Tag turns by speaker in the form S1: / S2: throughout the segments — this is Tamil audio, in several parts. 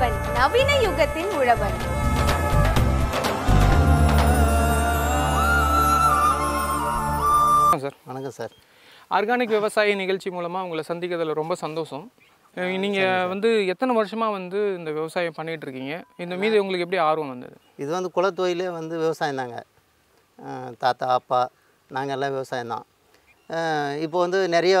S1: தலைவன் நவீன யுகத்தின் உழவன்
S2: சார் வணக்கம் சார்
S1: ஆர்கானிக் விவசாய நிகழ்ச்சி மூலமாக உங்களை சந்திக்கிறதுல ரொம்ப சந்தோஷம் நீங்கள் வந்து எத்தனை வருஷமாக வந்து இந்த விவசாயம் பண்ணிகிட்டு இருக்கீங்க இந்த மீது உங்களுக்கு எப்படி ஆர்வம் வந்தது
S2: இது வந்து குலத்தொழிலே வந்து விவசாயம் தாங்க தாத்தா அப்பா நாங்கள் எல்லாம் விவசாயம் தான் இப்போ வந்து நிறைய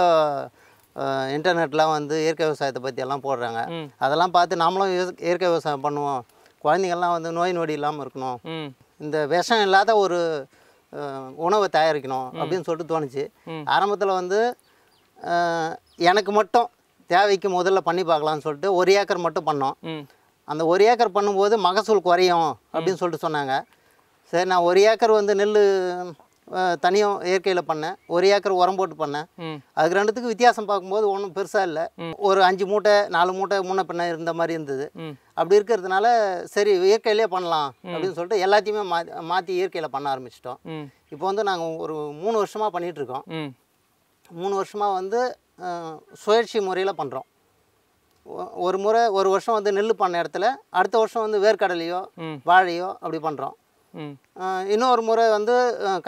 S2: இன்டர்நெட்லாம் வந்து இயற்கை விவசாயத்தை பற்றி எல்லாம் போடுறாங்க அதெல்லாம் பார்த்து நாமளும் இயற்கை விவசாயம் பண்ணுவோம் குழந்தைங்கள்லாம் வந்து நோய் நொடி இல்லாமல் இருக்கணும் இந்த விஷம் இல்லாத ஒரு உணவை தயாரிக்கணும் அப்படின்னு சொல்லிட்டு தோணுச்சு ஆரம்பத்தில் வந்து எனக்கு மட்டும் தேவைக்கு முதல்ல பண்ணி பார்க்கலாம்னு சொல்லிட்டு ஒரு ஏக்கர் மட்டும் பண்ணோம் அந்த ஒரு ஏக்கர் பண்ணும்போது மகசூல் குறையும் அப்படின்னு சொல்லிட்டு சொன்னாங்க சரி நான் ஒரு ஏக்கர் வந்து நெல் தனியும் இயற்கையில் பண்ணேன் ஒரு ஏக்கர் உரம் போட்டு பண்ணேன் அதுக்கு ரெண்டுத்துக்கு வித்தியாசம் பார்க்கும்போது ஒன்றும் பெருசாக இல்லை ஒரு அஞ்சு மூட்டை நாலு மூட்டை முன்ன பின்ன இருந்த மாதிரி இருந்தது அப்படி இருக்கிறதுனால சரி இயற்கையிலே பண்ணலாம் அப்படின்னு சொல்லிட்டு எல்லாத்தையுமே மா மாற்றி இயற்கையில் பண்ண ஆரம்பிச்சிட்டோம் இப்போ வந்து நாங்கள் ஒரு மூணு வருஷமாக பண்ணிகிட்ருக்கோம் மூணு வருஷமாக வந்து சுயற்சி முறையில் பண்ணுறோம் ஒரு முறை ஒரு வருஷம் வந்து நெல் பண்ண இடத்துல அடுத்த வருஷம் வந்து வேர்க்கடலையோ வாழையோ அப்படி பண்ணுறோம் இன்னொரு முறை வந்து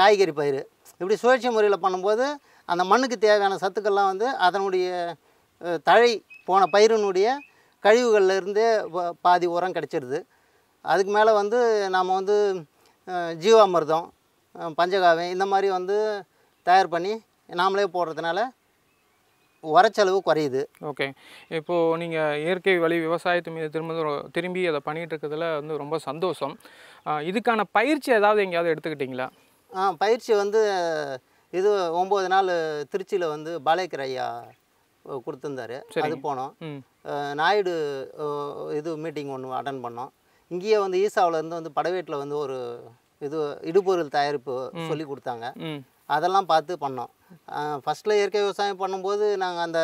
S2: காய்கறி பயிர் இப்படி சுழற்சி முறையில் பண்ணும்போது அந்த மண்ணுக்கு தேவையான சத்துக்கள்லாம் வந்து அதனுடைய தழை போன பயிரினுடைய கழிவுகள்லேருந்தே பாதி உரம் கிடச்சிருது அதுக்கு மேலே வந்து நாம் வந்து ஜீவாமிர்தம் பஞ்சகாவியம் இந்த மாதிரி வந்து தயார் பண்ணி நாமளே போடுறதுனால உரச்செலவு குறையுது ஓகே இப்போது நீங்கள் இயற்கை
S1: வழி விவசாயத்து மீது திரும்ப திரும்பி அதை பண்ணிகிட்டு இருக்கிறதுல வந்து ரொம்ப சந்தோஷம் இதுக்கான பயிற்சி ஏதாவது எங்கேயாவது எடுத்துக்கிட்டிங்களா
S2: ஆ பயிற்சி வந்து இது ஒம்பது நாள் திருச்சியில் வந்து பாலேக்கர் ஐயா கொடுத்துருந்தாரு அது போனோம் நாயுடு இது மீட்டிங் ஒன்று அட்டன் பண்ணோம் இங்கேயே வந்து ஈசாவிலேருந்து வந்து படவேட்டில் வந்து ஒரு இது இடுபொருள் தயாரிப்பு சொல்லி கொடுத்தாங்க அதெல்லாம் பார்த்து பண்ணோம் ஃபஸ்ட்டில் இயற்கை விவசாயம் பண்ணும்போது நாங்கள் அந்த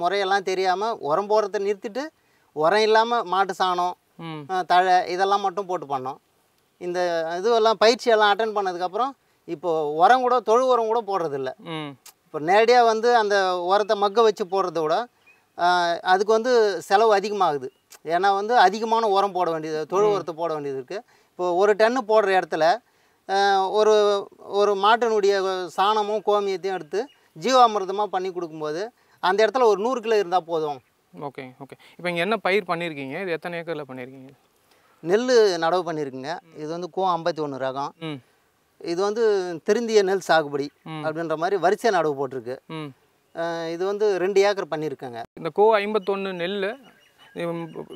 S2: முறையெல்லாம் தெரியாமல் உரம் போடுறத நிறுத்திட்டு உரம் இல்லாமல் மாட்டு சாணம் தழை இதெல்லாம் மட்டும் போட்டு பண்ணோம் இந்த இதுவெல்லாம் பயிற்சியெல்லாம் அட்டன் பண்ணதுக்கப்புறம் இப்போது உரம் கூட தொழு உரம் கூட போடுறதில்ல இப்போ நேரடியாக வந்து அந்த உரத்தை மக்க வச்சு போடுறத விட அதுக்கு வந்து செலவு அதிகமாகுது ஏன்னா வந்து அதிகமான உரம் போட வேண்டியது தொழு உரத்தை போட வேண்டியது இருக்குது இப்போ ஒரு டன்னு போடுற இடத்துல ஒரு ஒரு மாட்டினுடைய சாணமும் கோமியத்தையும் எடுத்து ஜீவாமிரதமாக பண்ணி கொடுக்கும்போது அந்த இடத்துல ஒரு நூறு கிலோ இருந்தால் போதும் ஓகே ஓகே
S1: இப்போ இங்கே என்ன பயிர் பண்ணியிருக்கீங்க இது எத்தனை ஏக்கரில் பண்ணியிருக்கீங்க
S2: நெல் நடவு பண்ணியிருக்குங்க இது வந்து கோ ஐம்பத்தி ஒன்று ரகம் இது வந்து திருந்திய நெல் சாகுபடி அப்படின்ற மாதிரி வரிசை நடவு போட்டிருக்கு இது வந்து ரெண்டு ஏக்கர் பண்ணியிருக்கேங்க
S1: இந்த கோ ஐம்பத்தொன்று நெல்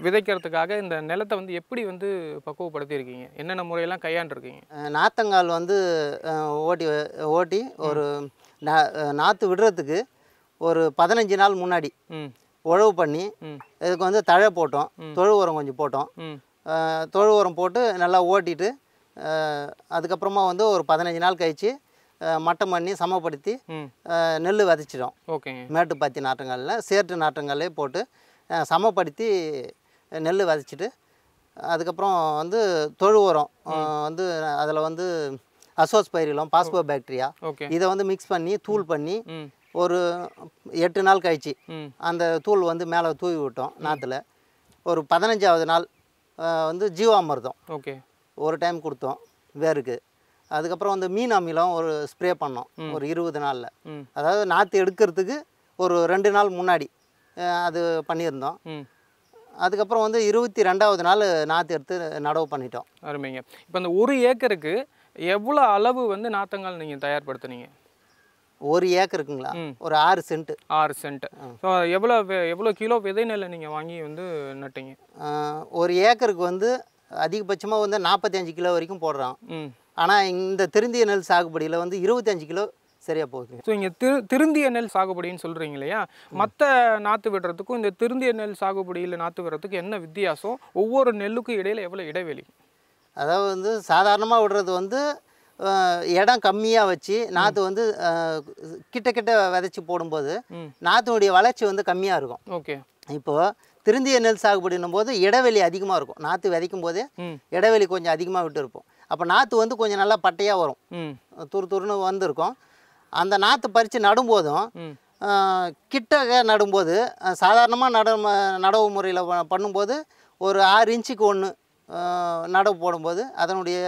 S1: விதைக்கிறதுக்காக இந்த நிலத்தை வந்து எப்படி வந்து பக்குவப்படுத்தியிருக்கீங்க என்னென்ன முறையெல்லாம் கையாண்டுருக்கீங்க
S2: நாத்தங்கால் வந்து ஓட்டி ஓட்டி ஒரு நாற்று விடுறதுக்கு ஒரு பதினஞ்சு நாள் முன்னாடி உழவு பண்ணி இதுக்கு வந்து தழை போட்டோம் தொழு உரம் கொஞ்சம் போட்டோம் தொழு உரம் போட்டு நல்லா ஓட்டிட்டு அதுக்கப்புறமா வந்து ஒரு பதினஞ்சு நாள் கழித்து மட்டம் பண்ணி சமப்படுத்தி நெல் விதைச்சிடும் மேட்டு பாத்தி நாற்றங்களில் சேர்ட்டு நாற்றங்களே போட்டு சமப்படுத்தி நெல் விதைச்சிட்டு அதுக்கப்புறம் வந்து தொழு உரம் வந்து அதில் வந்து அசோஸ் பைரிலம் பாஸ்போ பாக்டீரியா இதை வந்து மிக்ஸ் பண்ணி தூள் பண்ணி ஒரு எட்டு நாள் கழிச்சு அந்த தூள் வந்து மேலே தூவி விட்டோம் நாற்றுல ஒரு பதினஞ்சாவது நாள் வந்து ஜீவாமிர்தம் ஓகே ஒரு டைம் கொடுத்தோம் வேருக்கு அதுக்கப்புறம் வந்து மீன் அமிலம் ஒரு ஸ்ப்ரே பண்ணோம் ஒரு இருபது நாளில் அதாவது நாற்று எடுக்கிறதுக்கு ஒரு ரெண்டு நாள் முன்னாடி அது பண்ணியிருந்தோம் அதுக்கப்புறம் வந்து இருபத்தி ரெண்டாவது நாள் நாற்று எடுத்து நடவு பண்ணிட்டோம் அருமைங்க இப்போ அந்த ஒரு ஏக்கருக்கு
S1: எவ்வளோ அளவு வந்து நாத்தங்கால் நீங்கள் தயார்படுத்துனீங்க
S2: ஒரு ஏக்கருக்குங்களா ஒரு ஆறு சென்ட் ஆறு சென்ட் ஸோ எவ்வளோ எவ்வளோ கிலோ விதை நெல்லை நீங்கள் வாங்கி வந்து நட்டிங்க ஒரு ஏக்கருக்கு வந்து அதிகபட்சமாக வந்து நாற்பத்தஞ்சு கிலோ வரைக்கும் போடுறோம் ஆனால் இந்த திருந்திய நெல் சாகுபடியில் வந்து இருபத்தஞ்சு கிலோ சரியாக போகுது ஸோ இங்கே திரு திருந்திய
S1: நெல் சாகுபடின்னு சொல்கிறீங்க இல்லையா மற்ற நாற்று விடுறதுக்கும் இந்த திருந்திய நெல் சாகுபடியில் நாற்று விடுறதுக்கு என்ன வித்தியாசம் ஒவ்வொரு நெல்லுக்கும் இடையில் எவ்வளோ இடைவெளி
S2: அதாவது வந்து சாதாரணமாக விடுறது வந்து இடம் கம்மியாக வச்சு நாற்று வந்து கிட்ட கிட்ட விதைச்சி போடும்போது நாற்றுடைய வளர்ச்சி வந்து கம்மியாக இருக்கும் ஓகே இப்போது திருந்திய நெல் சாகுபடினும் போது இடைவெளி அதிகமாக இருக்கும் நாற்று விதைக்கும் போதே இடைவெளி கொஞ்சம் அதிகமாக விட்டு இருப்போம் அப்போ நாற்று வந்து கொஞ்சம் நல்லா பட்டையாக வரும் துரு துருன்னு வந்திருக்கும் அந்த நாற்று பறித்து நடும்போதும் கிட்டக நடும்போது சாதாரணமாக நட நடவு முறையில் பண்ணும்போது ஒரு ஆறு இன்ச்சுக்கு ஒன்று நடவு போடும்போது அதனுடைய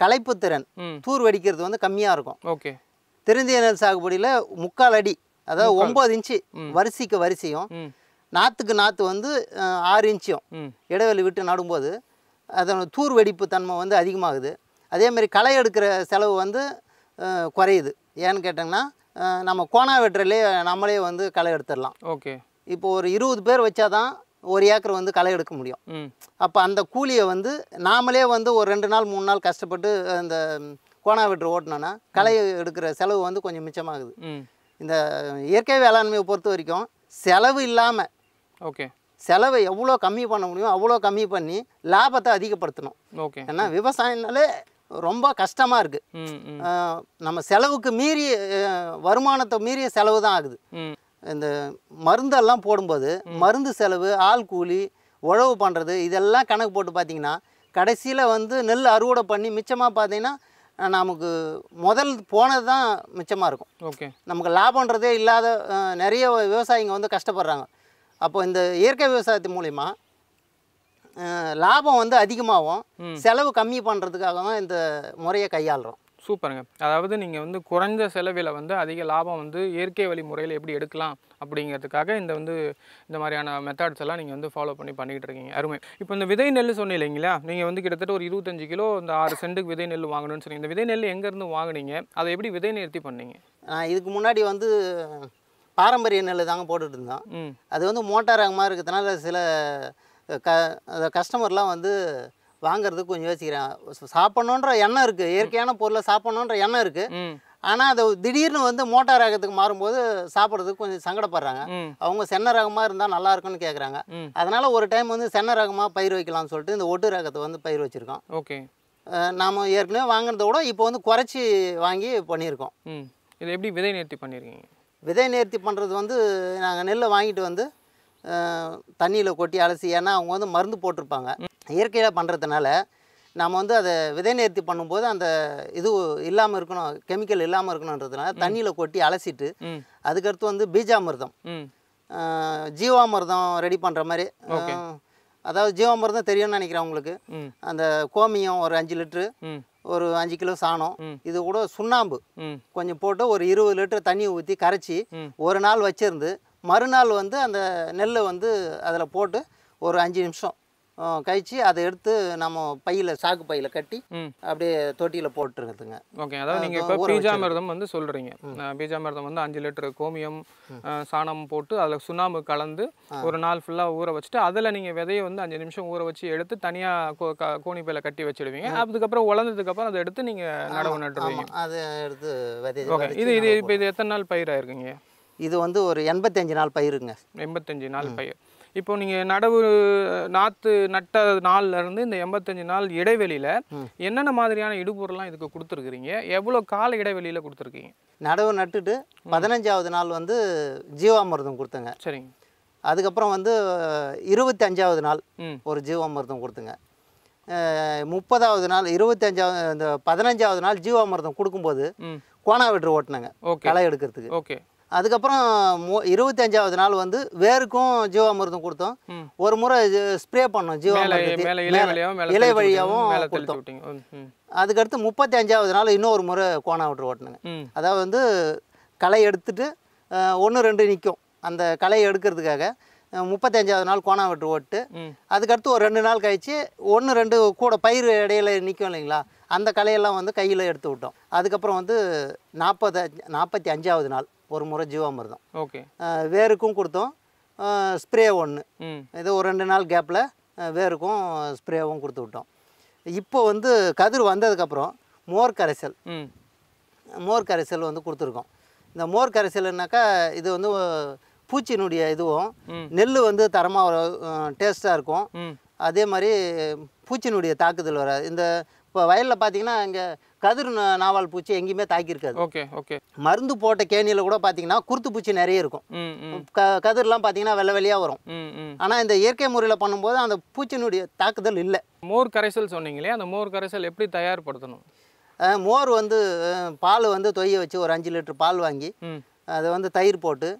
S2: களைப்பு திறன் தூர் வெடிக்கிறது வந்து கம்மியாக இருக்கும் ஓகே திருந்திய நெல் சாகுபடியில் முக்கால் அடி அதாவது ஒம்பது இன்ச்சு வரிசைக்கு வரிசையும் நாற்றுக்கு நாற்று வந்து ஆறு இன்ச்சும் இடைவெளி விட்டு நடும்போது அதனோட தூர் வெடிப்பு தன்மை வந்து அதிகமாகுது மாதிரி களை எடுக்கிற செலவு வந்து குறையுது ஏன்னு கேட்டிங்கன்னா நம்ம கோணா வெட்டுறலே நம்மளே வந்து களை எடுத்துடலாம் ஓகே இப்போ ஒரு இருபது பேர் வச்சாதான் ஒரு ஏக்கர் வந்து களை எடுக்க முடியும் அப்போ அந்த கூலியை வந்து நாமளே வந்து ஒரு ரெண்டு நாள் மூணு நாள் கஷ்டப்பட்டு அந்த கோணா வெட்டு ஓட்டினோன்னா களை எடுக்கிற செலவு வந்து கொஞ்சம் மிச்சமாகுது இந்த இயற்கை வேளாண்மையை பொறுத்த வரைக்கும் செலவு இல்லாமல் ஓகே செலவை எவ்வளோ கம்மி பண்ண முடியும் அவ்வளோ கம்மி பண்ணி லாபத்தை அதிகப்படுத்தணும் ஓகே ஏன்னா விவசாயம்னாலே ரொம்ப கஷ்டமாக இருக்குது நம்ம செலவுக்கு மீறி வருமானத்தை மீறிய செலவு தான் ஆகுது இந்த மருந்தெல்லாம் போடும்போது மருந்து செலவு ஆள் கூலி உழவு பண்ணுறது இதெல்லாம் கணக்கு போட்டு பார்த்திங்கன்னா கடைசியில் வந்து நெல் அறுவடை பண்ணி மிச்சமாக பார்த்தீங்கன்னா நமக்கு முதல் போனது தான் மிச்சமாக இருக்கும் ஓகே நமக்கு லாபன்றதே இல்லாத நிறைய விவசாயிங்க வந்து கஷ்டப்படுறாங்க அப்போ இந்த இயற்கை விவசாயத்து மூலிமா லாபம் வந்து அதிகமாகும் செலவு கம்மி பண்ணுறதுக்காக தான் இந்த முறையை கையாளுறோம்
S1: சூப்பருங்க அதாவது நீங்கள் வந்து குறைஞ்ச செலவில் வந்து அதிக லாபம் வந்து இயற்கை வழி முறையில் எப்படி எடுக்கலாம் அப்படிங்கிறதுக்காக இந்த வந்து இந்த மாதிரியான மெத்தட்ஸ் எல்லாம் நீங்கள் வந்து ஃபாலோ பண்ணி பண்ணிக்கிட்டு இருக்கீங்க அருமை இப்போ இந்த விதை நெல் சொன்னீங்க இல்லைங்களா நீங்கள் வந்து கிட்டத்தட்ட ஒரு இருபத்தஞ்சு கிலோ இந்த ஆறு சென்ட்டுக்கு விதை நெல் வாங்கணும்னு சொன்னீங்க இந்த விதை நெல் எங்கேருந்து வாங்கினீங்க அதை எப்படி விதை நிறுத்தி பண்ணீங்க
S2: இதுக்கு முன்னாடி வந்து பாரம்பரிய நெல் தாங்க போட்டுட்டு இருந்தோம் அது வந்து மோட்டார் அங்கே மாதிரி இருக்கிறதுனால சில க கஸ்டமர்லாம் வந்து வாங்குறதுக்கு கொஞ்சம் யோசிக்கிறேன் சாப்பிட்ணுன்ற எண்ணம் இருக்குது இயற்கையான பொருளை சாப்பிட்ணுன்ற எண்ணம் இருக்குது ஆனால் அது திடீர்னு வந்து மோட்டார் ரகத்துக்கு மாறும்போது சாப்பிட்றதுக்கு கொஞ்சம் சங்கடப்படுறாங்க அவங்க சென்ன ரகமாக இருந்தால் நல்லா இருக்குன்னு கேட்குறாங்க அதனால் ஒரு டைம் வந்து சென்ன ரகமாக பயிர் வைக்கலாம்னு சொல்லிட்டு இந்த ஒட்டு ரகத்தை வந்து பயிர் வச்சுருக்கோம் ஓகே நாம் ஏற்கனவே வாங்கினதை விட இப்போ வந்து குறைச்சி வாங்கி பண்ணியிருக்கோம் இது எப்படி விதை நேர்த்தி பண்ணியிருக்கீங்க விதை நேர்த்தி பண்ணுறது வந்து நாங்கள் நெல்லை வாங்கிட்டு வந்து தண்ணியில் கொட்டி அலசி ஏன்னா அவங்க வந்து மருந்து போட்டிருப்பாங்க இயற்கையில் பண்ணுறதுனால நாம் வந்து அதை விதை நேர்த்தி பண்ணும்போது அந்த இது இல்லாமல் இருக்கணும் கெமிக்கல் இல்லாமல் இருக்கணுன்றதுனால தண்ணியில் கொட்டி அலசிட்டு அதுக்கடுத்து வந்து பீஜாமிர்தம் ஜீவாமிர்தம் ரெடி பண்ணுற மாதிரி அதாவது ஜீவாமிரதம் தெரியும்னு நினைக்கிறேன் உங்களுக்கு அந்த கோமியம் ஒரு அஞ்சு லிட்ரு ஒரு அஞ்சு கிலோ சாணம் இது கூட சுண்ணாம்பு கொஞ்சம் போட்டு ஒரு இருபது லிட்டர் தண்ணி ஊற்றி கரைச்சி ஒரு நாள் வச்சிருந்து மறுநாள் வந்து அந்த நெல்லை வந்து அதில் போட்டு ஒரு அஞ்சு நிமிஷம் கழிச்சு அதை எடுத்து நம்ம பையில சாக்கு பையில கட்டி அப்படியே தொட்டியில போட்டுருக்குதுங்க ஓகே அதாவது நீங்க இப்போ பீஜாமிர்தம்
S1: வந்து சொல்றீங்க பீஜாமிர்தம் வந்து அஞ்சு லிட்டர் கோமியம் சாணம் போட்டு அதில் சுண்ணாம்பு கலந்து ஒரு நாள் ஃபுல்லாக ஊற வச்சுட்டு அதில் நீங்கள் விதையை வந்து அஞ்சு நிமிஷம் ஊற வச்சு எடுத்து தனியாக கோணி பையில கட்டி வச்சிடுவீங்க அதுக்கப்புறம் அப்புறம் அதை எடுத்து நீங்கள் நடவு நட்டுருவீங்க
S2: அதை எடுத்து ஓகே இது இது இப்போ
S1: இது எத்தனை நாள் பயிராக
S2: இது வந்து ஒரு எண்பத்தஞ்சு நாள் பயிருங்க
S1: எண்பத்தஞ்சு நாள் பயிர் இப்போ நீங்கள் நடவு நாற்று நட்ட நாள்ல இருந்து இந்த எண்பத்தஞ்சு நாள் இடைவெளியில் என்னென்ன மாதிரியான இடுபொருள்லாம் இதுக்கு கொடுத்துருக்குறீங்க எவ்வளோ கால இடைவெளியில் கொடுத்துருக்கீங்க
S2: நடவு நட்டுட்டு பதினஞ்சாவது நாள் வந்து ஜீவாமிர்தம் கொடுத்துங்க சரிங்க அதுக்கப்புறம் வந்து இருபத்தஞ்சாவது நாள் ஒரு ஜீவாமிர்தம் கொடுத்துங்க முப்பதாவது நாள் இருபத்தஞ்சாவது இந்த பதினஞ்சாவது நாள் ஜீவாமிர்தம் கொடுக்கும்போது கோணா விட்டு ஓட்டினாங்க களை எடுக்கிறதுக்கு ஓகே அதுக்கப்புறம் இருபத்தஞ்சாவது நாள் வந்து வேருக்கும் ஜீவாமிர்தம் கொடுத்தோம் ஒரு முறை ஸ்ப்ரே பண்ணோம் ஜீவாமிர்தம் இலை வழியாகவும் கொடுத்தோம் அதுக்கடுத்து முப்பத்தி அஞ்சாவது நாள் இன்னொரு முறை கோணா விட்டு ஓட்டினுங்க அதாவது வந்து களை எடுத்துட்டு ஒன்று ரெண்டு நிற்கும் அந்த களையை எடுக்கிறதுக்காக முப்பத்தஞ்சாவது நாள் கோணா விட்டு ஓட்டு அதுக்கடுத்து ஒரு ரெண்டு நாள் கழித்து ஒன்று ரெண்டு கூட பயிர் இடையில நிற்கும் இல்லைங்களா அந்த களையெல்லாம் வந்து கையில் எடுத்து விட்டோம் அதுக்கப்புறம் வந்து நாற்பது நாற்பத்தி அஞ்சாவது நாள் ஒரு முறை ஜீவாமிர்தம் ஓகே வேருக்கும் கொடுத்தோம் ஸ்ப்ரே ஒன்று ஏதோ ஒரு ரெண்டு நாள் கேப்பில் வேருக்கும் ஸ்ப்ரேவும் கொடுத்து விட்டோம் இப்போ வந்து கதிர் வந்ததுக்கப்புறம் மோர் கரைசல் மோர் கரைசல் வந்து கொடுத்துருக்கோம் இந்த மோர் கரைசல்னாக்கா இது வந்து பூச்சினுடைய இதுவும் நெல் வந்து தரமாக டேஸ்ட்டாக இருக்கும் அதே மாதிரி பூச்சினுடைய தாக்குதல் வராது இந்த இப்போ வயலில் பார்த்தீங்கன்னா இங்கே கதிர் நாவல் பூச்சி எங்கேயுமே தாக்கியிருக்காது ஓகே ஓகே மருந்து போட்ட கேணியில் கூட பார்த்தீங்கன்னா குருத்து பூச்சி நிறைய இருக்கும் க கதிர்லாம் பார்த்தீங்கன்னா வெள்ளை வெளியாக வரும் ஆனால் இந்த இயற்கை முறையில் பண்ணும்போது அந்த பூச்சினுடைய தாக்குதல் இல்லை
S1: மோர் கரைசல் சொன்னீங்களே அந்த மோர் கரைசல் எப்படி தயார்படுத்தணும்
S2: மோர் வந்து பால் வந்து தொய்ய வச்சு ஒரு அஞ்சு லிட்டர் பால் வாங்கி அதை வந்து தயிர் போட்டு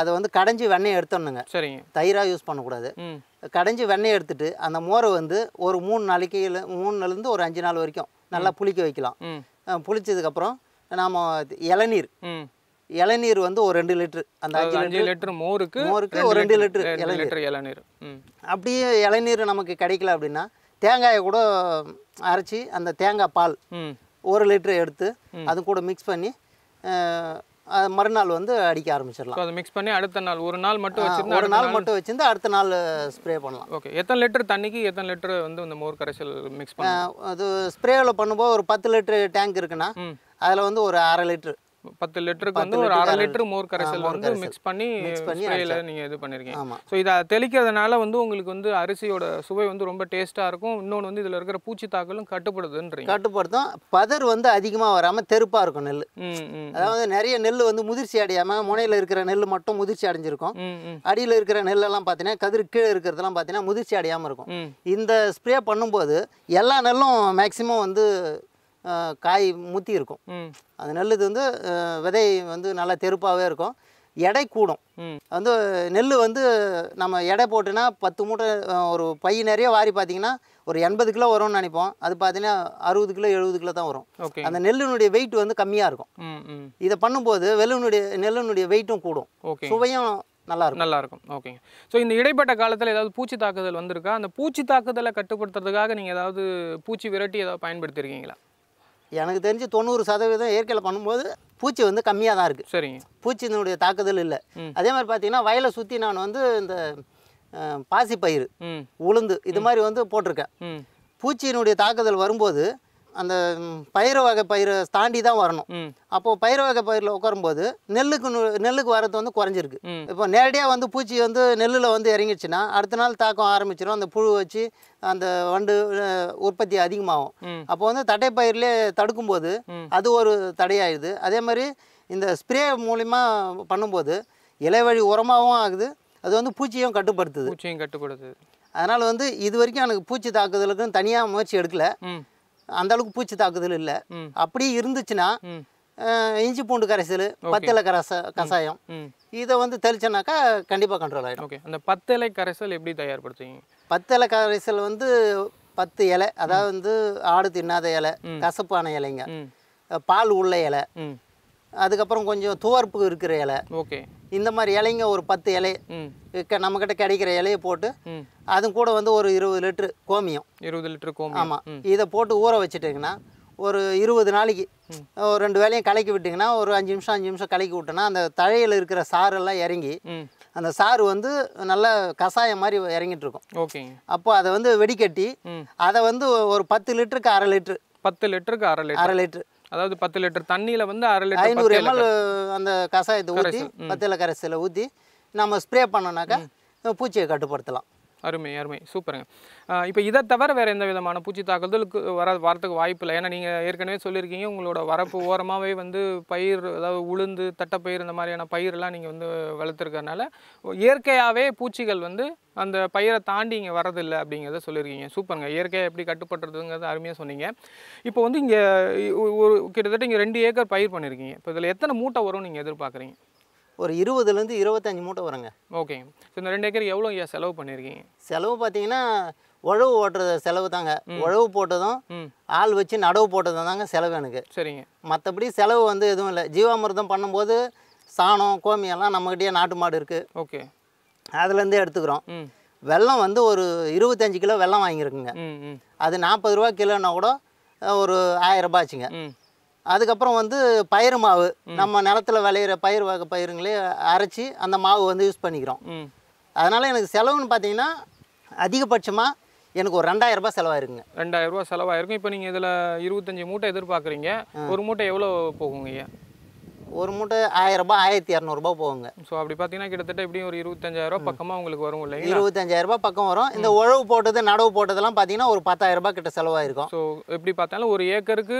S2: அதை வந்து கடைஞ்சி வெண்ணெய் எடுத்துடணுங்க சரிங்க தயிராக யூஸ் பண்ணக்கூடாது கடைஞ்சி வெண்ணெய் எடுத்துகிட்டு அந்த மோரை வந்து ஒரு மூணு நாளைக்கு இல்லை மூணுலேருந்து ஒரு அஞ்சு நாள் வரைக்கும் நல்லா புளிக்க வைக்கலாம் புளிச்சதுக்கப்புறம் நாம் இளநீர் இளநீர் வந்து ஒரு ரெண்டு லிட்டரு அந்த அஞ்சு லிட்டரு
S1: மோருக்கு மோருக்கு ஒரு ரெண்டு லிட்டரு இளநீர் இளநீர்
S2: அப்படியே இளநீர் நமக்கு கிடைக்கல அப்படின்னா தேங்காயை கூட அரைச்சி அந்த தேங்காய் பால் ஒரு லிட்டரு எடுத்து அது கூட மிக்ஸ் பண்ணி மறுநாள் வந்து அடிக்க ஆரம்பிச்சிடலாம்
S1: அதை மிக்ஸ் பண்ணி அடுத்த நாள் ஒரு நாள் மட்டும் வச்சிருந்தா ஒரு நாள் மட்டும்
S2: வச்சிருந்து அடுத்த நாள் ஸ்ப்ரே பண்ணலாம்
S1: ஓகே எத்தனை லிட்டர் தண்ணிக்கு எத்தனை லிட்டர் வந்து இந்த மோர் கரைசல் மிக்ஸ் பண்ணி
S2: அது ஸ்ப்ரேவில் பண்ணும்போது ஒரு பத்து லிட்டர் டேங்க் இருக்குன்னா அதில் வந்து ஒரு
S1: அரை லிட்டர் பத்து லிட்டருக்கு வந்து ஒரு அரை லிட்டர் மோர் கரைசல் வந்து மிக்ஸ் பண்ணி ஸ்ப்ரேயில் நீங்கள் இது பண்ணியிருக்கீங்க ஸோ இதை தெளிக்கிறதுனால வந்து உங்களுக்கு வந்து அரிசியோட சுவை வந்து ரொம்ப டேஸ்ட்டாக இருக்கும் இன்னொன்று வந்து இதில் இருக்கிற பூச்சி தாக்கலும் கட்டுப்படுதுன்றீங்க
S2: கட்டுப்படுத்தும் பதர் வந்து அதிகமாக வராமல் தெருப்பாக இருக்கும் நெல் அதாவது நிறைய நெல் வந்து முதிர்ச்சி அடையாமல் முனையில் இருக்கிற நெல் மட்டும் முதிர்ச்சி அடைஞ்சிருக்கும் அடியில் இருக்கிற நெல்லெல்லாம் பார்த்தீங்கன்னா கதிர் கீழே இருக்கிறதெல்லாம் பார்த்தீங்கன்னா முதிர்ச்சி அடையாமல் இருக்கும் இந்த ஸ்ப்ரே பண்ணும்போது எல்லா நெல்லும் மேக்சிமம் வந்து காய் முத்தி இருக்கும் அந்த நெல்லுக்கு வந்து விதை வந்து நல்லா தெருப்பாகவே இருக்கும் எடை கூடும் வந்து நெல் வந்து நம்ம எடை போட்டுன்னா பத்து மூட்டை ஒரு பைய நிறைய வாரி பார்த்தீங்கன்னா ஒரு எண்பது கிலோ வரும்னு நினைப்போம் அது பார்த்தீங்கன்னா அறுபது கிலோ எழுபது கிலோ தான் வரும் அந்த நெல்லினுடைய வெயிட் வந்து கம்மியாக இருக்கும் இதை பண்ணும்போது வெள்ளனுடைய நெல்லினுடைய வெயிட்டும் கூடும் சுவையும் நல்லா இருக்கும் நல்லா
S1: இருக்கும் ஓகேங்க ஸோ இந்த இடைப்பட்ட காலத்தில் ஏதாவது பூச்சி தாக்குதல் வந்திருக்கா அந்த பூச்சி தாக்குதலை கட்டுப்படுத்துறதுக்காக நீங்கள் ஏதாவது பூச்சி விரட்டி ஏதாவது பயன்படுத்தியிருக்கீங்களா
S2: எனக்கு தெரிஞ்சு தொண்ணூறு சதவீதம் இயற்கையில் பண்ணும்போது பூச்சி வந்து கம்மியாக தான் இருக்குது சரி பூச்சினுடைய தாக்குதல் இல்லை அதே மாதிரி பார்த்தீங்கன்னா வயலை சுற்றி நான் வந்து இந்த பாசி பயிர் உளுந்து இது மாதிரி வந்து போட்டிருக்கேன் பூச்சியினுடைய தாக்குதல் வரும்போது அந்த பயிர் வகை பயிர் தாண்டி தான் வரணும் அப்போது பயிர் வகை பயிரில் உட்காரும்போது நெல்லுக்கு நெல்லுக்கு வரது வந்து குறைஞ்சிருக்கு இப்போ நேரடியாக வந்து பூச்சி வந்து நெல்லில் வந்து இறங்கிடுச்சுன்னா அடுத்த நாள் தாக்கம் ஆரம்பிச்சிடும் அந்த புழு வச்சு அந்த வண்டு உற்பத்தி அதிகமாகும் அப்போ வந்து தட்டை பயிர்லேயே தடுக்கும்போது அது ஒரு தடையாயிடுது அதே மாதிரி இந்த ஸ்ப்ரே மூலிமா பண்ணும்போது இலை வழி உரமாகவும் ஆகுது அது வந்து பூச்சியும் கட்டுப்படுத்துது பூச்சியும் கட்டுப்படுத்துது அதனால் வந்து இது வரைக்கும் எனக்கு பூச்சி தாக்குதலுக்குன்னு தனியாக முயற்சி எடுக்கல அந்த அளவுக்கு பூச்சி தாக்குதல் இல்லை அப்படியே இருந்துச்சுன்னா இஞ்சி பூண்டு கரைசல் பத்தில கரச கஷாயம்
S1: இதை வந்து தெளிச்சோன்னாக்கா கண்டிப்பாக கண்ட்ரோல் ஆகிடும் ஓகே அந்த பத்தலை கரைசல் எப்படி தயார்படுத்துவீங்க
S2: பத்தலை கரைசல் வந்து பத்து இலை அதாவது வந்து ஆடு தின்னாத இலை கசப்பான இலைங்க பால் உள்ள இலை அதுக்கப்புறம் கொஞ்சம் துவர்ப்பு இருக்கிற இலை ஓகே இந்த மாதிரி இலைங்க ஒரு பத்து இலைய நம்மக்கிட்ட கிடைக்கிற இலையை போட்டு அது கூட வந்து ஒரு இருபது லிட்டரு கோமியம் இருபது லிட்டரு கோமியம் ஆமாம் இதை போட்டு ஊற வச்சுட்டிங்கன்னா ஒரு இருபது நாளைக்கு ஒரு ரெண்டு வேலையும் கலக்கி விட்டிங்கன்னா ஒரு அஞ்சு நிமிஷம் அஞ்சு நிமிஷம் கலக்கி விட்டோன்னா அந்த தழையில் இருக்கிற சாறெல்லாம் இறங்கி அந்த சாறு வந்து நல்ல கஷாயம் மாதிரி இறங்கிட்டு இருக்கும் ஓகே அப்போ அதை வந்து வெடிக்கட்டி அதை வந்து ஒரு பத்து லிட்டருக்கு அரை லிட்ரு
S1: பத்து லிட்டருக்கு
S2: அரை லிட்டர் அரை லிட்ரு
S1: அதாவது பத்து லிட்டர் தண்ணியில் வந்து அரை லிட்டர் ஐநூறு எம்எல்
S2: அந்த கஷாயத்தை ஊற்றி பத்தில கரைசலை ஊற்றி நம்ம ஸ்ப்ரே பண்ணோன்னாக்கா பூச்சியை கட்டுப்படுத்தலாம்
S1: அருமை அருமை சூப்பருங்க இப்போ இதை தவிர வேறு எந்த விதமான பூச்சி தாக்குதலுக்கு வர வரத்துக்கு வாய்ப்பு இல்லை ஏன்னா நீங்கள் ஏற்கனவே சொல்லியிருக்கீங்க உங்களோட வரப்பு ஓரமாகவே வந்து பயிர் அதாவது உளுந்து தட்டைப்பயிர் இந்த மாதிரியான பயிரெலாம் நீங்கள் வந்து வளர்த்துருக்கறனால இயற்கையாகவே பூச்சிகள் வந்து அந்த பயிரை தாண்டி இங்கே வரதில்லை அப்படிங்கிறத சொல்லியிருக்கீங்க சூப்பருங்க இயற்கையாக எப்படி கட்டுப்படுறதுங்கிறது அருமையாக சொன்னீங்க இப்போ வந்து இங்கே ஒரு கிட்டத்தட்ட இங்கே ரெண்டு ஏக்கர் பயிர் பண்ணியிருக்கீங்க இப்போ இதில் எத்தனை மூட்டை வரும்னு நீங்கள் எதிர்பார்க்குறீங்க
S2: ஒரு இருபதுலேருந்து இருபத்தஞ்சி மூட்டை வருங்க ஓகேங்க இந்த ரெண்டு
S1: ஏக்கர் எவ்வளோ ஐயா செலவு பண்ணியிருக்கீங்க
S2: செலவு பார்த்தீங்கன்னா உழவு ஓட்டுறது செலவு தாங்க உழவு போட்டதும் ஆள் வச்சு நடவு போட்டதும் தாங்க செலவு எனக்கு சரிங்க மற்றபடி செலவு வந்து எதுவும் இல்லை ஜீவாமிர்தம் பண்ணும்போது சாணம் கோமியெல்லாம் நம்மகிட்டயே நாட்டு மாடு இருக்குது ஓகே அதுலேருந்தே எடுத்துக்கிறோம் வெள்ளம் வந்து ஒரு இருபத்தஞ்சு கிலோ வெள்ளம் வாங்கியிருக்குங்க அது நாற்பது ரூபா கிலோன்னா கூட ஒரு ஆயிரம் ரூபாய் ஆச்சுங்க அதுக்கப்புறம் வந்து பயிர் மாவு நம்ம நிலத்தில் விளையிற பயிர் வகை பயிருங்களே அரைச்சி அந்த மாவு வந்து யூஸ் பண்ணிக்கிறோம் அதனால் எனக்கு செலவுன்னு பார்த்தீங்கன்னா அதிகபட்சமாக எனக்கு ஒரு ரெண்டாயிரம் ரூபாய் செலவாயிருக்குங்க
S1: ரெண்டாயிரம் ரூபாய் செலவாயிருக்கும் இப்போ நீங்கள் இதில் இருபத்தஞ்சி மூட்டை எதிர்பார்க்குறீங்க ஒரு மூட்டை எவ்வளோ போகுங்க
S2: ஒரு மூட்டை ரூபாய் ஆயிரத்தி இரநூறுபா போகுங்க
S1: ஸோ அப்படி பார்த்தீங்கன்னா கிட்டத்தட்ட எப்படியும் ஒரு இருபத்தஞ்சாயிரம் ரூபா பக்கமாக உங்களுக்கு வரும் இல்லை
S2: இருபத்தஞ்சாயிரரூபா பக்கம் வரும் இந்த உழவு போட்டது நடவு போட்டதெல்லாம் பார்த்தீங்கன்னா ஒரு பத்தாயிரம் ரூபாய் கிட்ட செலவாயிருக்கும் ஸோ எப்படி பார்த்தாலும் ஒரு ஏக்கருக்கு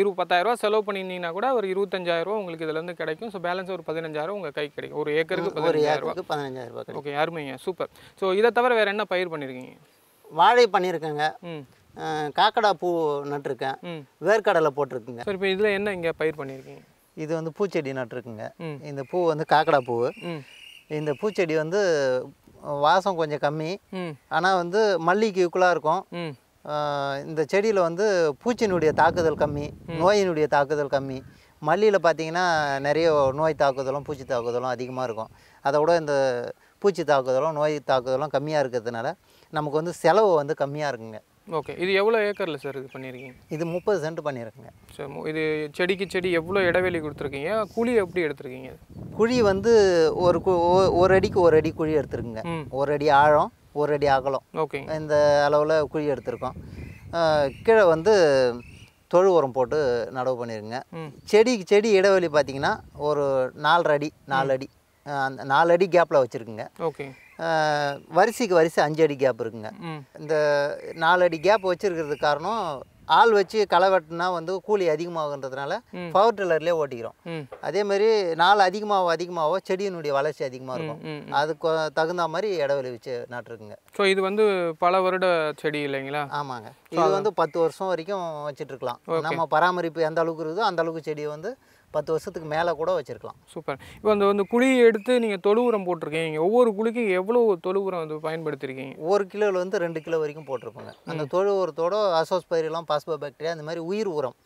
S1: இரு பத்தாயிரரூபா செலவு பண்ணியிருந்தீங்கன்னா கூட ஒரு இருபத்தஞ்சாயிரரூபா உங்களுக்கு இதுலேருந்து கிடைக்கும் ஸோ பேலன்ஸ் ஒரு பதினஞ்சாயிரம் உங்கள் கை கிடைக்கும் ஒரு ஏக்கருக்கு பதினஞ்சாயிரம் பதினஞ்சாயிரரூபா ஓகே அருமைங்க சூப்பர் ஸோ இதை தவிர வேறு என்ன பயிர் பண்ணியிருக்கீங்க
S2: வாழை பண்ணியிருக்கேங்க காக்கடா பூ நட்டுருக்கேன் வேர்க்கடலை போட்டிருக்குங்க சார் இப்போ இதில் என்ன இங்கே பயிர் பண்ணியிருக்கீங்க இது வந்து பூச்செடி நட்டுருக்குங்க இந்த பூ வந்து காக்கடா பூ இந்த பூச்செடி வந்து வாசம் கொஞ்சம் கம்மி ஆனால் வந்து மல்லிக்கு ஈக்குவலாக இருக்கும் இந்த செடியில் வந்து பூச்சினுடைய தாக்குதல் கம்மி நோயினுடைய தாக்குதல் கம்மி மல்லியில் பார்த்தீங்கன்னா நிறைய நோய் தாக்குதலும் பூச்சி தாக்குதலும் அதிகமாக இருக்கும் அதை விட இந்த பூச்சி தாக்குதலும் நோய் தாக்குதலும் கம்மியாக இருக்கிறதுனால நமக்கு வந்து செலவு வந்து கம்மியாக இருக்குங்க
S1: ஓகே இது எவ்வளோ ஏக்கரில் சார் இது பண்ணியிருக்கீங்க
S2: இது முப்பது சென்ட் பண்ணியிருக்கேங்க
S1: சார் இது செடிக்கு செடி எவ்வளோ இடைவெளி கொடுத்துருக்கீங்க குழி எப்படி எடுத்துருக்கீங்க
S2: குழி வந்து ஒரு ஒரு அடிக்கு ஒரு அடி குழி எடுத்துருக்குங்க ஒரு அடி ஆழம் ஒரு அடி அகலம் ஓகே இந்த அளவில் குழி எடுத்திருக்கோம் கீழே வந்து தொழு உரம் போட்டு நடவு பண்ணியிருக்குங்க செடிக்கு செடி இடைவெளி பார்த்தீங்கன்னா ஒரு நாலரை அடி நாலு அடி நாலு அடி கேப்பில் வச்சுருக்குங்க ஓகே வரிசைக்கு வரிசை அஞ்சு அடி கேப் இருக்குங்க இந்த நாலு அடி கேப் வச்சுருக்கிறதுக்கு காரணம் ஆள் வச்சு களை வெட்டினா வந்து கூலி அதிகமாகன்றதுனால பவர் டில்லர்லேயே ஓட்டிக்கிறோம் மாதிரி நாள் அதிகமாக அதிகமாகவோ செடியினுடைய வளர்ச்சி அதிகமாக இருக்கும் அதுக்கு தகுந்த மாதிரி இடவெளி வச்சு நட்டுருக்குங்க
S1: ஸோ இது வந்து பல வருட செடி இல்லைங்களா ஆமாங்க இது வந்து
S2: பத்து வருஷம் வரைக்கும் வச்சுட்டு இருக்கலாம் நம்ம பராமரிப்பு எந்த அளவுக்கு இருக்குதோ அந்த அளவுக்கு செடியை வந்து பத்து வருஷத்துக்கு மேலே கூட வச்சுருக்கலாம் சூப்பர் இப்போ அந்த வந்து குழியை
S1: எடுத்து நீங்கள் தொழு உரம் போட்டிருக்கீங்க ஒவ்வொரு குழிக்கும் எவ்வளோ தொழு உரம் வந்து பயன்படுத்திருக்கீங்க ஒரு கிலோவில் வந்து ரெண்டு
S2: கிலோ வரைக்கும் போட்டிருக்கோங்க அந்த தொழு உரத்தோட பயிரெலாம் பாஸ்போ பாக்டீரியா அந்த மாதிரி உயிர் உரம்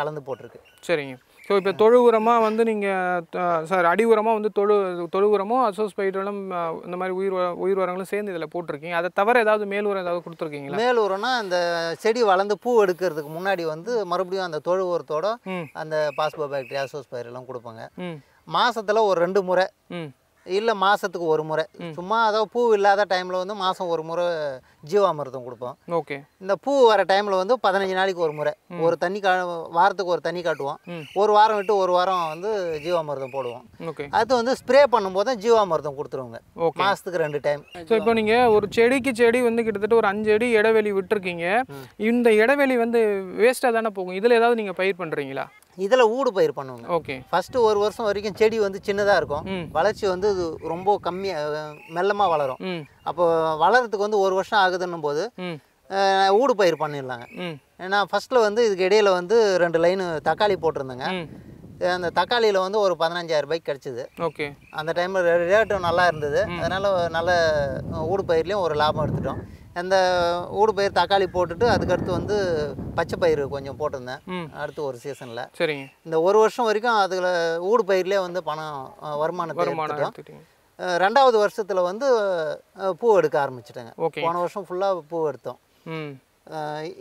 S2: கலந்து போட்டிருக்கு
S1: சரிங்க ஸோ இப்போ தொழு உரமாக வந்து நீங்கள் சார் அடி உரமாக வந்து தொழு தொழு உரமும் அசோஸ்பைடலும் இந்த மாதிரி உயிர் உயிர் உரங்களும் சேர்ந்து இதில் போட்டிருக்கீங்க அதை தவிர ஏதாவது மேல் உரம்
S2: ஏதாவது கொடுத்துருக்கீங்க மேல் உரம்னா அந்த செடி வளர்ந்து பூ எடுக்கிறதுக்கு முன்னாடி வந்து மறுபடியும் அந்த தொழு உரத்தோட அந்த பாஸ்போ பாக்டீரியா அசோஸ்பைடெல்லாம் கொடுப்பாங்க மாதத்தில் ஒரு ரெண்டு முறை இல்லை மாதத்துக்கு ஒரு முறை சும்மா அதாவது பூ இல்லாத டைமில் வந்து மாதம் ஒரு முறை ஜீவாமிரதம் கொடுப்போம் ஓகே இந்த பூ வர டைமில் வந்து பதினஞ்சு நாளைக்கு ஒரு முறை ஒரு தண்ணி கா வாரத்துக்கு ஒரு தண்ணி காட்டுவோம் ஒரு வாரம் விட்டு ஒரு வாரம் வந்து ஜீவாமிரதம் போடுவோம் ஓகே அது வந்து ஸ்ப்ரே பண்ணும்போது தான் ஜீவாமிரதம் கொடுத்துருவாங்க மாதத்துக்கு ரெண்டு டைம் ஸோ இப்போ நீங்கள் ஒரு செடிக்கு செடி வந்து கிட்டத்தட்ட
S1: ஒரு அஞ்சு அடி இடைவெளி விட்டுருக்கீங்க இந்த இடைவெளி வந்து வேஸ்ட்டாக தானே போகும் இதில் ஏதாவது நீங்கள் பயிர்
S2: பண்ணுறீங்களா இதில் ஊடு பயிர் பண்ணுவோம் ஓகே ஃபஸ்ட்டு ஒரு வருஷம் வரைக்கும் செடி வந்து சின்னதாக இருக்கும் வளர்ச்சி வந்து ரொம்ப கம்மியாக மெல்லமாக வளரும் அப்போ வளரத்துக்கு வந்து ஒரு வருஷம் ஆகுதுன்னும் போது ஊடு பயிர் பண்ணிடலாங்க ஏன்னா ஃபர்ஸ்ட்ல வந்து இதுக்கு இடையில வந்து ரெண்டு லைனு தக்காளி போட்டிருந்தேங்க அந்த தக்காளியில் வந்து ஒரு பதினஞ்சாயிரம் ரூபாய்க்கு கிடச்சிது ஓகே அந்த டைமில் ரேட்டும் நல்லா இருந்தது அதனால் நல்ல ஊடு பயிர்லேயும் ஒரு லாபம் எடுத்துட்டோம் அந்த ஊடு பயிர் தக்காளி போட்டுட்டு அதுக்கடுத்து வந்து பச்சை பயிர் கொஞ்சம் போட்டிருந்தேன் அடுத்து ஒரு சீசனில் சரிங்க இந்த ஒரு வருஷம் வரைக்கும் அதில் ஊடு பயிர்லேயே வந்து பணம் வருமானத்தை எடுத்துட்டோம் ரெண்டாவது வருஷத்தில் வந்து பூ எடுக்க ஆரம்பிச்சிட்டேங்க போன வருஷம் ஃபுல்லாக பூ எடுத்தோம்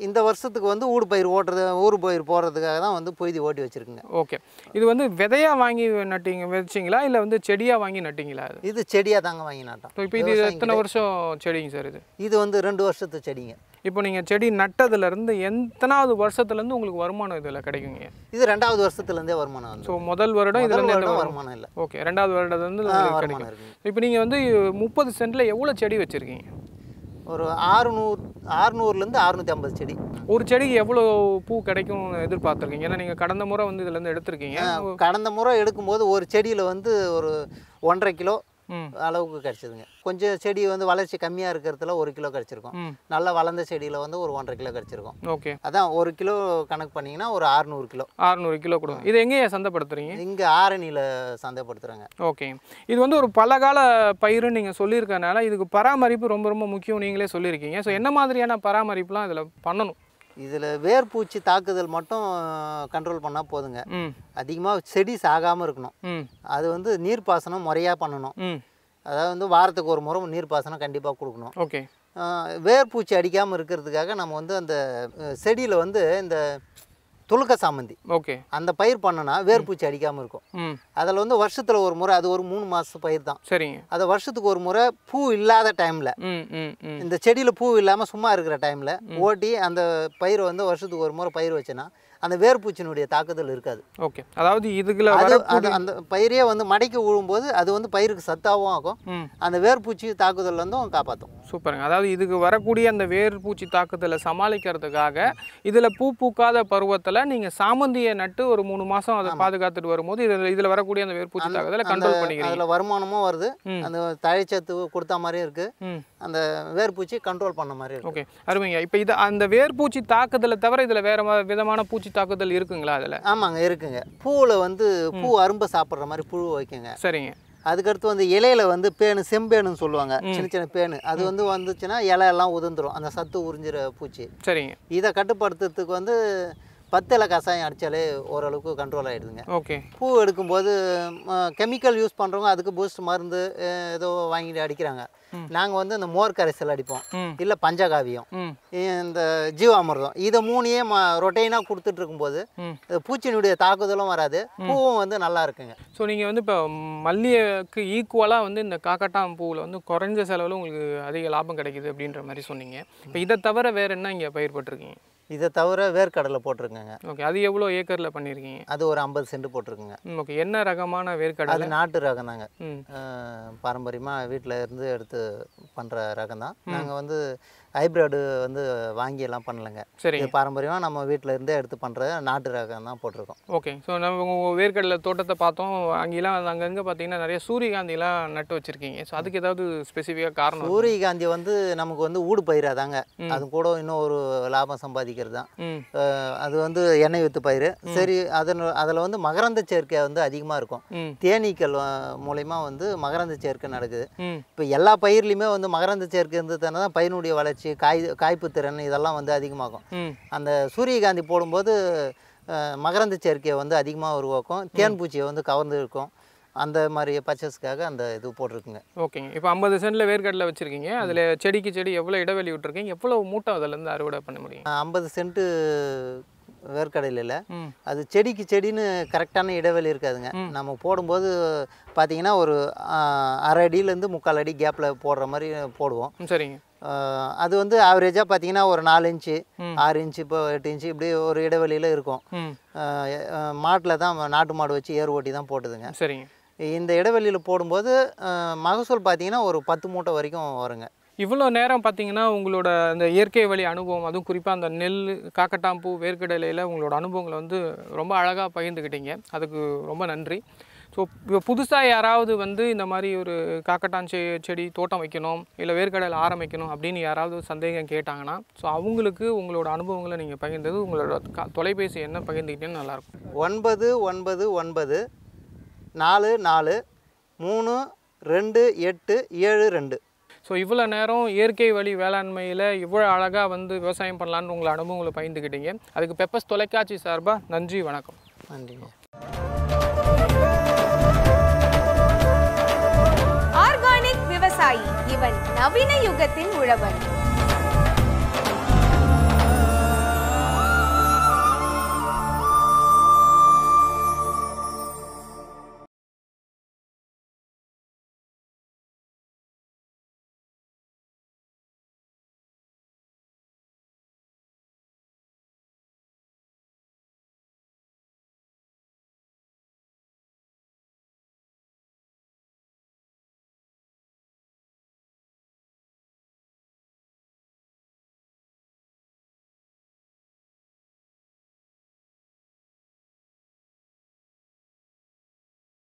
S2: இந்த வருஷத்துக்கு வந்து ஊடு பயிர் ஓட்டுறது ஊர் பயிர் போடுறதுக்காக தான் வந்து பொய்தி ஓட்டி வச்சுருக்குங்க
S1: ஓகே இது வந்து விதையாக வாங்கி நட்டிங்க வச்சிங்களா இல்லை வந்து செடியாக வாங்கி நட்டிங்களா
S2: இது செடியாக தாங்க வாங்கி நட்டோம் இப்போ இது எத்தனை
S1: வருஷம் செடிங்க சார் இது இது வந்து ரெண்டு வருஷத்து செடிங்க இப்போ நீங்கள் செடி நட்டதுலேருந்து எத்தனாவது வருஷத்துலேருந்து உங்களுக்கு வருமானம் இதில் கிடைக்குங்க
S2: இது ரெண்டாவது வருஷத்துலேருந்தே வருமானம் ஸோ
S1: முதல் வருடம் இதுலேருந்து வருமானம் இல்லை ஓகே ரெண்டாவது வருடத்துலேருந்து வருமானம் இப்போ நீங்கள் வந்து முப்பது சென்ட்டில் எவ்வளோ செடி வச்சுருக்கீங்க
S2: ஒரு ஆறுநூறு ஆறுநூறுலேருந்து அறுநூற்றி ஐம்பது செடி
S1: ஒரு செடிக்கு எவ்வளோ பூ கிடைக்கும் எதிர்பார்த்துருக்கீங்க ஏன்னா நீங்கள் கடந்த முறை வந்து இதுலேருந்து
S2: எடுத்திருக்கீங்க கடந்த முறை எடுக்கும்போது ஒரு செடியில் வந்து ஒரு ஒன்றரை கிலோ அளவுக்கு கிடச்சிதுங்க கொஞ்சம் செடி வந்து வளர்ச்சி கம்மியாக இருக்கிறதுல ஒரு கிலோ கிடச்சிருக்கும் நல்லா வளர்ந்த செடியில் வந்து ஒரு ஒன்றரை கிலோ கிடச்சிருக்கும் ஓகே அதான் ஒரு கிலோ கணக்கு பண்ணிங்கன்னா ஒரு அறுநூறு கிலோ அறுநூறு கிலோ கொடுக்கும் இது எங்கேயே சந்தைப்படுத்துறீங்க இங்கே ஆரணியில் சந்தைப்படுத்துறாங்க
S1: ஓகே இது வந்து ஒரு பலகால பயிருன்னு நீங்கள் சொல்லியிருக்கனால இதுக்கு பராமரிப்பு ரொம்ப ரொம்ப முக்கியம் நீங்களே சொல்லியிருக்கீங்க ஸோ என்ன மாதிரியான பராமரிப்புலாம் இதில்
S2: பண்ணணும் இதில் வேர்பூச்சி தாக்குதல் மட்டும் கண்ட்ரோல் பண்ணால் போதுங்க அதிகமாக செடி சாகாமல் இருக்கணும் அது வந்து நீர்ப்பாசனம் முறையாக பண்ணணும் அதாவது வந்து வாரத்துக்கு ஒரு முறை நீர்ப்பாசனம் கண்டிப்பாக கொடுக்கணும் ஓகே வேர்பூச்சி அடிக்காமல் இருக்கிறதுக்காக நம்ம வந்து அந்த செடியில் வந்து இந்த துளுக்க சாமந்தி ஓகே அந்த பயிர் பண்ணனா வேர்பூச்சி அடிக்காம இருக்கும் அதில் வந்து வருஷத்துல ஒரு முறை அது ஒரு மூணு மாதம் பயிர் தான் சரிங்க அது வருஷத்துக்கு ஒரு முறை பூ இல்லாத டைம்ல இந்த செடியில பூ இல்லாம சும்மா இருக்கிற டைம்ல ஓட்டி அந்த பயிர் வந்து வருஷத்துக்கு ஒரு முறை பயிர் வச்சேன்னா அந்த வேர்பூச்சினுடைய தாக்குதல் இருக்காது
S1: ஓகே அதாவது இதுக்குல அது அந்த
S2: பயிரே வந்து மடைக்கு விழும்போது அது வந்து பயிருக்கு சத்தாகவும் ஆகும் அந்த வேர்பூச்சி தாக்குதல் வந்து காப்பாற்றும்
S1: சூப்பருங்க அதாவது இதுக்கு வரக்கூடிய அந்த வேர்பூச்சி தாக்குதலை சமாளிக்கிறதுக்காக இதில் பூ பூக்காத பருவத்தில் நீங்கள் சாமந்தியை நட்டு ஒரு மூணு மாதம் அதை பாதுகாத்துட்டு வரும்போது இதில் இதில் வரக்கூடிய அந்த வேர்பூச்சி தாக்குதலை கண்ட்ரோல் பண்ணிக்கிறீங்க அதில்
S2: வருமானமும் வருது அந்த தழைச்சத்து கொடுத்த மாதிரியும் இருக்குது அந்த வேர்பூச்சி கண்ட்ரோல் பண்ண மாதிரி ஓகே
S1: அருமைங்க இப்போ இது அந்த வேர்பூச்சி தாக்குதலை தவிர இதில் வேறு விதமான பூச்சி பூச்சி தாக்குதல் இருக்குங்களா அதில்
S2: ஆமாங்க இருக்குங்க பூவில் வந்து பூ அரும்பை சாப்பிட்ற மாதிரி புழு வைக்குங்க சரிங்க அதுக்கடுத்து வந்து இலையில வந்து பேனு செம்பேனுன்னு சொல்லுவாங்க சின்ன சின்ன பேனு அது வந்து வந்துச்சுன்னா இலையெல்லாம் உதிர்ந்துடும் அந்த சத்து உறிஞ்சிற பூச்சி சரிங்க இதை கட்டுப்படுத்துறதுக்கு வந்து பத்து இலை கஷாயம் அடித்தாலே ஓரளவுக்கு கண்ட்ரோல் ஆகிடுதுங்க ஓகே பூ எடுக்கும்போது கெமிக்கல் யூஸ் பண்ணுறவங்க அதுக்கு பூஸ்ட் மருந்து ஏதோ வாங்கிட்டு அடிக்கிறாங்க நாங்கள் வந்து இந்த மோர் கரைசல் அடிப்போம் இல்லை பஞ்சகாவியம் இந்த ஜீவாமிரதம் இதை மூணையே ம ரொட்டைனாக கொடுத்துட்டு இருக்கும்போது பூச்சினுடைய தாக்குதலும் வராது பூவும் வந்து நல்லா இருக்குங்க
S1: ஸோ நீங்கள் வந்து இப்போ மல்லிகைக்கு ஈக்குவலாக வந்து இந்த காக்கட்டாம் பூவில் வந்து குறைஞ்ச செலவில் உங்களுக்கு அதிக லாபம் கிடைக்குது அப்படின்ற மாதிரி சொன்னீங்க இப்போ இதை தவிர வேறு என்ன இங்கே பயிர் இருக்கீங்க
S2: இதை தவிர வேர்க்கடலை போட்டிருக்கேங்க
S1: ஓகே அது எவ்வளோ ஏக்கரில்
S2: பண்ணியிருக்கீங்க அது ஒரு ஐம்பது சென்ட் போட்டிருக்குங்க ஓகே என்ன ரகமான வேர்க்கடலை அது நாட்டு ரகம் தாங்க பாரம்பரியமாக வீட்டில் இருந்து எடுத்து பண்ணுற ரகம் தான் நாங்கள் வந்து ஹைப்ரிடு வந்து வாங்கி எல்லாம் பண்ணலைங்க சரி பாரம்பரியமாக நம்ம வீட்டில் இருந்தே எடுத்து பண்ணுற நாட்டு ரகம் தான் போட்டிருக்கோம்
S1: ஓகே ஸோ நம்ம வேர்க்கடலை தோட்டத்தை பார்த்தோம் அங்கெல்லாம் அங்கங்கே பார்த்தீங்கன்னா நிறைய சூரியகாந்திலாம் நட்டு வச்சுருக்கீங்க ஸோ அதுக்கு ஏதாவது ஸ்பெசிஃபிக்காக காரணம் சூரியகாந்தி
S2: வந்து நமக்கு வந்து ஊடு தாங்க அது கூட இன்னும் ஒரு லாபம் சம்பாதிக்கிறது தான் அது வந்து எண்ணெய் வித்து பயிர் சரி அதன் அதில் வந்து மகரந்த சேர்க்கை வந்து அதிகமாக இருக்கும் தேனீக்கள் மூலயமா வந்து மகரந்த சேர்க்கை நடக்குது இப்போ எல்லா பயிர்லையுமே வந்து மகரந்த சேர்க்கை இருந்ததுனால தான் பயிரினுடைய வளர்ச்சி வளர்ச்சி காய் காய்ப்பு திறன் இதெல்லாம் வந்து அதிகமாகும் அந்த சூரியகாந்தி போடும்போது மகரந்த சேர்க்கையை வந்து அதிகமாக உருவாக்கும் தேன் பூச்சியை வந்து கவர்ந்து இருக்கும் அந்த மாதிரி பர்ச்சேஸ்க்காக அந்த இது போட்டிருக்குங்க
S1: ஓகேங்க இப்போ ஐம்பது சென்டில் வேர்க்கடலை வச்சுருக்கீங்க அதில் செடிக்கு செடி எவ்வளோ இடைவெளி விட்டுருக்கீங்க எவ்வளோ மூட்டை அதிலேருந்து அறுவடை பண்ண முடியும்
S2: ஐம்பது சென்ட்டு வேர்க்கடலையில் அது செடிக்கு செடின்னு கரெக்டான இடைவெளி இருக்காதுங்க நம்ம போடும்போது பார்த்தீங்கன்னா ஒரு அரை அடியிலேருந்து முக்கால் அடி கேப்பில் போடுற மாதிரி போடுவோம் சரிங்க அது வந்து ஆவரேஜாக பார்த்தீங்கன்னா ஒரு நாலு இன்ச்சு ஆறு இன்ச்சு இப்போ எட்டு இன்ச்சு இப்படி ஒரு இடைவெளியில் இருக்கும் மாட்டில் தான் நாட்டு மாடு வச்சு ஏர் ஓட்டி தான் போட்டுதுங்க சரிங்க இந்த இடைவெளியில் போடும்போது மகசூல் பார்த்தீங்கன்னா ஒரு பத்து மூட்டை வரைக்கும் வருங்க
S1: இவ்வளோ நேரம் பார்த்தீங்கன்னா உங்களோட அந்த இயற்கை வழி அனுபவம் அதுவும் குறிப்பாக அந்த நெல் காக்கட்டாம்பூ வேர்க்கடலையில் உங்களோட அனுபவங்களை வந்து ரொம்ப அழகாக பகிர்ந்துக்கிட்டீங்க அதுக்கு ரொம்ப நன்றி ஸோ இப்போ புதுசாக யாராவது வந்து இந்த மாதிரி ஒரு காக்கட்டான் செ செடி தோட்டம் வைக்கணும் இல்லை வேர்க்கடையில் ஆரம்பிக்கணும் அப்படின்னு யாராவது சந்தேகம் கேட்டாங்கன்னா ஸோ அவங்களுக்கு உங்களோட அனுபவங்களை நீங்கள் பகிர்ந்தது உங்களோட தொலைபேசி என்ன பகிர்ந்துக்கிட்டே நல்லாயிருக்கும்
S2: ஒன்பது ஒன்பது ஒன்பது நாலு நாலு மூணு ரெண்டு எட்டு ஏழு ரெண்டு ஸோ இவ்வளோ நேரம் இயற்கை வழி வேளாண்மையில் இவ்வளோ
S1: அழகாக வந்து விவசாயம் பண்ணலான்னு உங்களை அனுபவங்களை பகிர்ந்துக்கிட்டீங்க அதுக்கு பெப்பஸ் தொலைக்காட்சி சார்பாக நன்றி வணக்கம் நன்றி தேவன் நவீன யுகத்தின் உழவன்